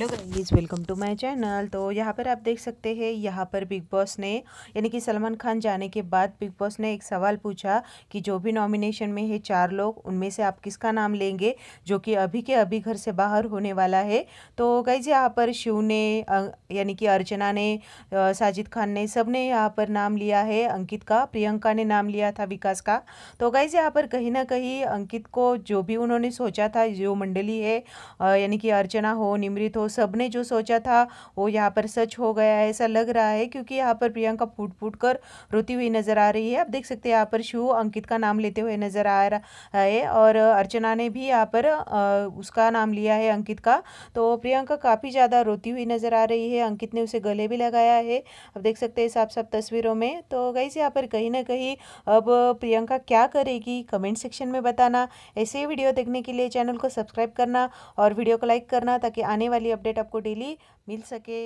hello guys welcome to my channel तो यहाँ पर आप देख सकते हैं यहाँ पर बिग बॉस ने यानी कि सलमान खान जाने के बाद बिग बॉस ने एक सवाल पूछा कि जो भी नॉमिनेशन में है चार लोग उनमें से आप किसका नाम लेंगे जो कि अभी के अभी घर से बाहर होने वाला है तो गाइस यहाँ पर शिव ने यानी कि अर्चना ने साजिद खान ने सब ने यहाँ पर नाम लिया है अंकित का प्रियंका ने नाम लिया था विकास का तो गाइज यहाँ पर कहीं ना कहीं अंकित को जो भी उन्होंने सोचा था जो मंडली है यानी कि अर्चना हो निमृत हो सब ने जो सोचा था वो यहाँ पर सच हो गया है ऐसा लग रहा है क्योंकि यहाँ पर प्रियंका फूट फूट कर रोती हुई नजर आ रही है आप देख सकते हैं यहाँ पर शिव अंकित का नाम लेते हुए नजर आ रहा है और अर्चना ने भी यहाँ पर उसका नाम लिया है अंकित का तो प्रियंका काफ़ी ज़्यादा रोती हुई नजर आ रही है अंकित ने उसे गले भी लगाया है अब देख सकते हैं साफ साफ तस्वीरों में तो गई यहाँ पर कहीं ना कहीं अब प्रियंका क्या करेगी कमेंट सेक्शन में बताना ऐसे वीडियो देखने के लिए चैनल को सब्सक्राइब करना और वीडियो को लाइक करना ताकि आने वाली अपडेट आपको डेली मिल सके